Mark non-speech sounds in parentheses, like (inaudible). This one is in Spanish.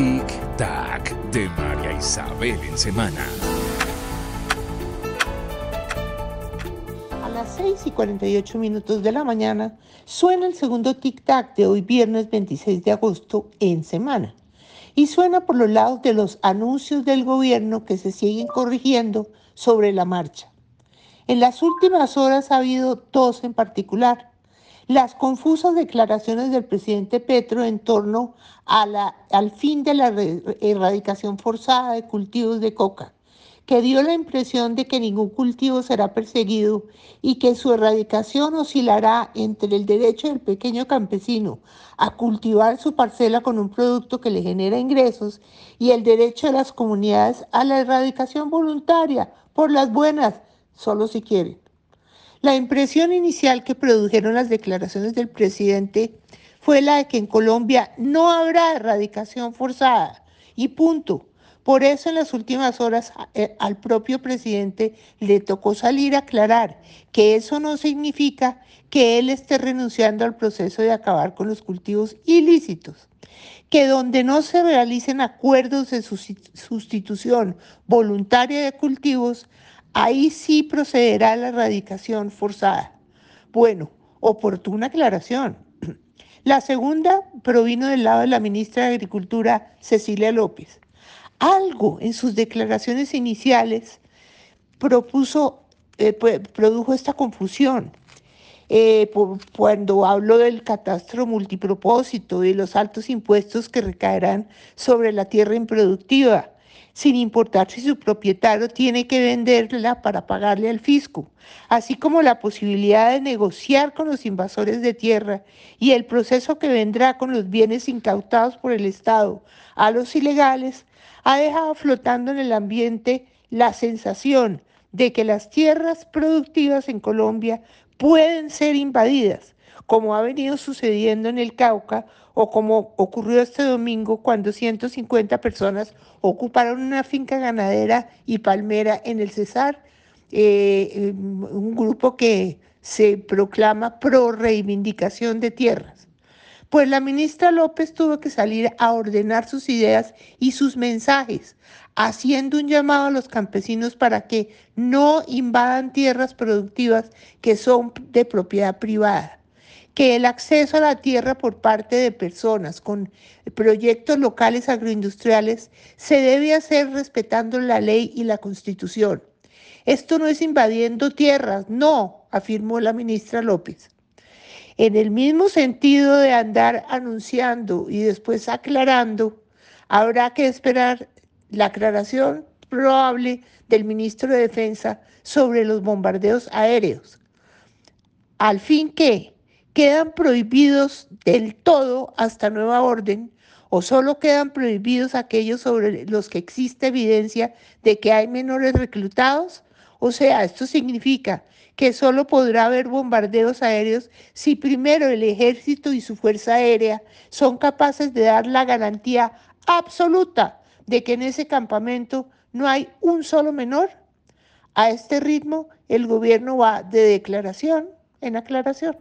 Tic Tac de María Isabel en semana. A las 6 y 48 minutos de la mañana suena el segundo Tic Tac de hoy viernes 26 de agosto en semana. Y suena por los lados de los anuncios del gobierno que se siguen corrigiendo sobre la marcha. En las últimas horas ha habido dos en particular las confusas declaraciones del presidente Petro en torno al fin de la erradicación forzada de cultivos de coca, que dio la impresión de que ningún cultivo será perseguido y que su erradicación oscilará entre el derecho del pequeño campesino a cultivar su parcela con un producto que le genera ingresos y el derecho de las comunidades a la erradicación voluntaria, por las buenas, solo si quieren. La impresión inicial que produjeron las declaraciones del presidente fue la de que en Colombia no habrá erradicación forzada y punto. Por eso en las últimas horas eh, al propio presidente le tocó salir a aclarar que eso no significa que él esté renunciando al proceso de acabar con los cultivos ilícitos, que donde no se realicen acuerdos de sustitución voluntaria de cultivos, Ahí sí procederá la erradicación forzada. Bueno, oportuna aclaración. (clears throat) La segunda provino del lado de la ministra de Agricultura, Cecilia López. Algo en sus declaraciones iniciales propuso, eh, produjo esta confusión. Eh, cuando habló del catastro multipropósito y los altos impuestos que recaerán sobre la tierra improductiva, sin importar si su propietario tiene que venderla para pagarle al fisco, así como la posibilidad de negociar con los invasores de tierra y el proceso que vendrá con los bienes incautados por el Estado a los ilegales, ha dejado flotando en el ambiente la sensación de que las tierras productivas en Colombia pueden ser invadidas, como ha venido sucediendo en el Cauca o como ocurrió este domingo cuando 150 personas ocuparon una finca ganadera y palmera en el Cesar, eh, eh, un grupo que se proclama pro reivindicación de tierras pues la ministra López tuvo que salir a ordenar sus ideas y sus mensajes, haciendo un llamado a los campesinos para que no invadan tierras productivas que son de propiedad privada que el acceso a la tierra por parte de personas con proyectos locales agroindustriales se debe hacer respetando la ley y la constitución. Esto no es invadiendo tierras, no, afirmó la ministra López. En el mismo sentido de andar anunciando y después aclarando, habrá que esperar la aclaración probable del ministro de Defensa sobre los bombardeos aéreos. Al fin que quedan prohibidos del todo hasta nueva orden o solo quedan prohibidos aquellos sobre los que existe evidencia de que hay menores reclutados? O sea, esto significa que solo podrá haber bombardeos aéreos si primero el ejército y su fuerza aérea son capaces de dar la garantía absoluta de que en ese campamento no hay un solo menor. A este ritmo, el gobierno va de declaración en aclaración.